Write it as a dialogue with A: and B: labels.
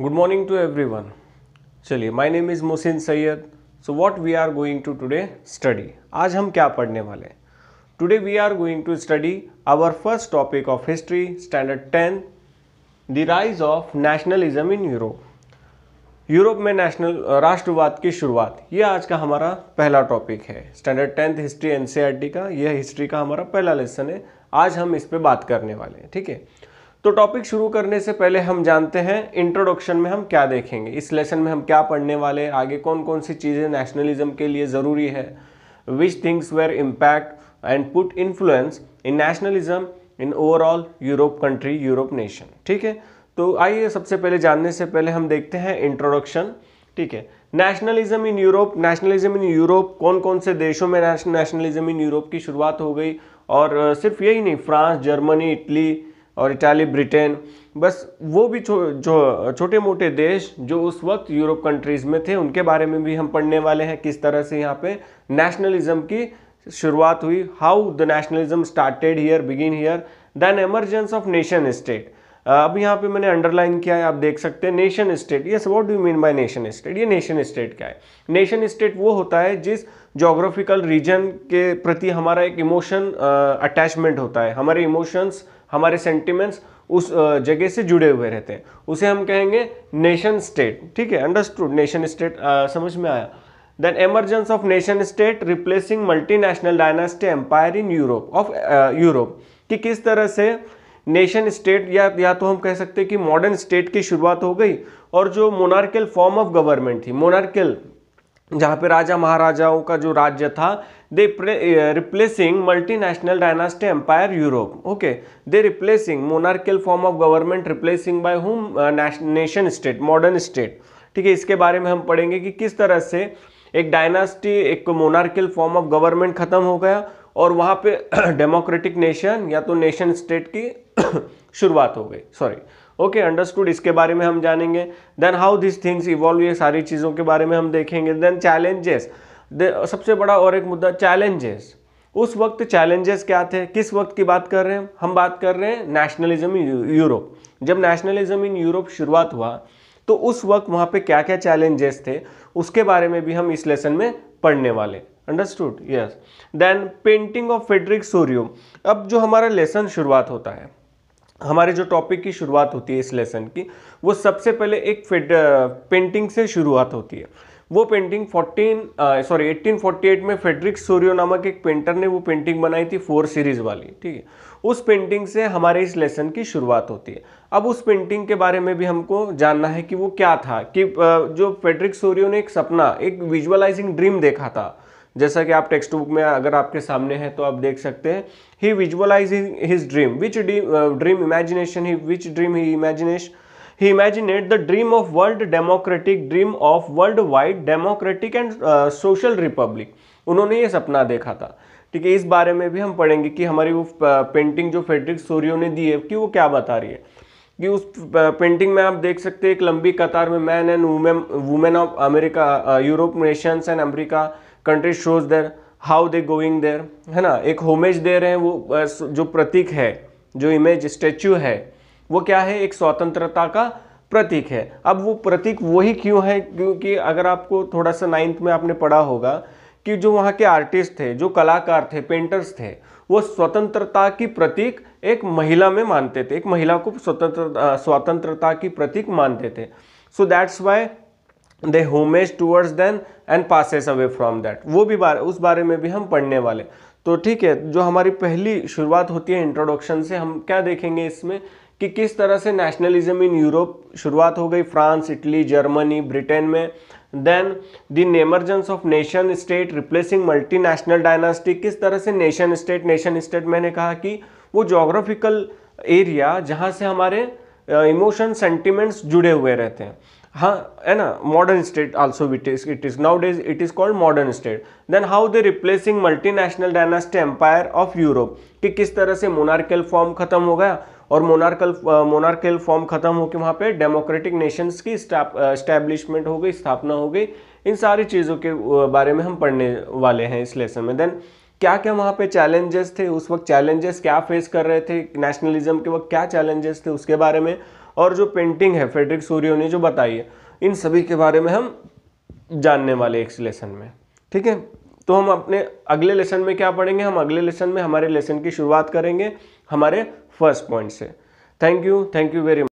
A: good morning to everyone चलिए my name is Mohsin Sayyed so what we are going to today study आज हम क्या पढ़ने वाले हैं today we are going to study our first topic of history standard ten the rise of nationalism in Europe Europe में national राष्ट्रवाद की शुरुआत ये आज का हमारा पहला टॉपिक है स्टैंडर्ड टेंथ हिस्ट्री एन का यह हिस्ट्री का हमारा पहला लेसन है आज हम इस पर बात करने वाले हैं ठीक है तो टॉपिक शुरू करने से पहले हम जानते हैं इंट्रोडक्शन में हम क्या देखेंगे इस लेसन में हम क्या पढ़ने वाले आगे कौन कौन सी चीज़ें नेशनलिज्म के लिए ज़रूरी है which things were impact and put influence in nationalism in overall Europe country Europe nation ठीक है तो आइए सबसे पहले जानने से पहले हम देखते हैं इंट्रोडक्शन ठीक है nationalism in Europe nationalism in Europe कौन कौन से देशों में नेशनलिज्म इन यूरोप की शुरुआत हो गई और सिर्फ यही नहीं फ्रांस जर्मनी इटली और इटाली ब्रिटेन बस वो भी छो, जो छोटे मोटे देश जो उस वक्त यूरोप कंट्रीज़ में थे उनके बारे में भी हम पढ़ने वाले हैं किस तरह से यहाँ पे नेशनलिज्म की शुरुआत हुई how the nationalism started here begin here then emergence of nation state अब यहाँ पे मैंने अंडरलाइन किया है आप देख सकते हैं nation state yes what do you mean by nation state ये नेशन स्टेट क्या है नेशन स्टेट वो होता है जिस जोग्राफिकल रीजन के प्रति हमारा एक इमोशन अटैचमेंट होता है हमारे इमोशंस हमारे सेंटिमेंट्स उस जगह से जुड़े हुए रहते हैं उसे हम कहेंगे नेशन स्टेट ठीक है अंडरस्टूड नेशन स्टेट समझ में आया then emergence of nation state replacing multi national dynasty empire in Europe of Europe कि किस तरह से नेशन स्टेट या या तो हम कह सकते हैं कि मॉडर्न स्टेट की शुरुआत हो गई और जो मोनार्कल फॉर्म ऑफ गवर्नमेंट थी मोनार्कल जहाँ पे राजा महाराजाओं का जो राज्य था they replacing multi national dynasty empire Europe okay they replacing monarchical form of government replacing by home nation state modern state ठीक है इसके बारे में हम पढ़ेंगे कि किस तरह से एक डायनास्टी एक मोनार्कल फॉर्म ऑफ गवर्नमेंट खत्म हो गया और वहाँ पे डेमोक्रेटिक नेशन या तो नेशन स्टेट की शुरुआत हो गई सॉरी ओके अंडरस्टूड इसके बारे में हम जानेंगे then how this things evolve ये सारी चीज़ों के बारे में हम देखेंगे देन चैलेंजेस सबसे बड़ा और एक मुद्दा चैलेंजेस उस वक्त चैलेंजेस क्या थे किस वक्त की बात कर रहे हैं हम बात कर रहे हैं नेशनलिज्म इन यूरोप जब नेशनलिज्म इन यूरोप शुरुआत हुआ तो उस वक्त वहाँ पे क्या क्या चैलेंजेस थे उसके बारे में भी हम इस लेसन में पढ़ने वाले understood yes then painting of Frederic Sorrieu अब जो हमारा लेसन शुरुआत होता है हमारे जो टॉपिक की शुरुआत होती है इस लेसन की वो सबसे पहले एक फेड पेंटिंग से शुरुआत होती है वो पेंटिंग 14 सॉरी 1848 में फेडरिक सोरियो नामक एक पेंटर ने वो पेंटिंग बनाई थी फोर सीरीज वाली ठीक है उस पेंटिंग से हमारे इस लेसन की शुरुआत होती है अब उस पेंटिंग के बारे में भी हमको जानना है कि वो क्या था कि जो फेडरिक सोरियो ने एक सपना एक विजुअलाइजिंग ड्रीम देखा था जैसा कि आप टेक्स्ट बुक में अगर आपके सामने है तो आप देख सकते हैं he visualise his dream which dream imagination he which dream he imagination he imagined the dream of world democratic dream of world wide democratic and social republic उन्होंने ये सपना देखा था ठीक है इस बारे में भी हम पढ़ेंगे कि हमारी वो पेंटिंग uh, जो फेडरिक सोरियो ने दी है कि वो क्या बता रही है कि उस पेंटिंग uh, में आप देख सकते हैं एक लंबी कतार में man and women women of America Europe nations and America country shows there how they going there है ना एक होमेज दे रहे हैं वो जो प्रतीक है जो इमेज स्टेच्यू है वो क्या है एक स्वतंत्रता का प्रतीक है अब वो प्रतीक वही क्यों है क्योंकि अगर आपको थोड़ा सा नाइन्थ में आपने पढ़ा होगा कि जो वहाँ के आर्टिस्ट थे जो कलाकार थे पेंटर्स थे वो स्वतंत्रता की प्रतीक एक महिला में मानते थे एक महिला को स्वतंत्र स्वतंत्रता की प्रतीक मानते थे so that's why they homage towards then and passes away from that वो भी बारे उस बारे में भी हम पढ़ने वाले तो ठीक है जो हमारी पहली शुरुआत होती है इंट्रोडक्शन से हम क्या देखेंगे इसमें कि किस तरह से नेशनलिज्म इन यूरोप शुरुआत हो गई फ्रांस इटली जर्मनी ब्रिटेन में देन दिन emergence of nation state replacing multi national dynastic किस तरह से नेशन स्टेट नेशन स्टेट मैंने कहा कि वो जोग्राफिकल एरिया जहाँ से हमारे इमोशन uh, सेंटिमेंट्स जुड़े हुए रहते हैं हाँ, है ना modern state also it is it is nowadays it is called modern state then how they replacing multinational dynasty empire of Europe कि किस तरह से मोनार्कल फॉर्म खत्म हो गया और मोनार्कल मोनार्कल फॉर्म खत्म होकर वहाँ पे डेमोक्रेटिक नेशंस की स्टैब्लिशमेंट हो गई स्थापना हो गई इन सारी चीज़ों के बारे में हम पढ़ने वाले हैं इस लेसन में देन क्या क्या वहाँ पे चैलेंजेस थे उस वक्त चैलेंजेस क्या फेस कर रहे थे नेशनलिज्म के वक्त क्या चैलेंजेस थे उसके बारे में और जो पेंटिंग है फेडरिक सूर्यो ने जो बताई है इन सभी के बारे में हम जानने वाले एक लेसन में ठीक है तो हम अपने अगले लेसन में क्या पढ़ेंगे हम अगले लेसन में हमारे लेसन की शुरुआत करेंगे हमारे फर्स्ट पॉइंट से thank you thank you very much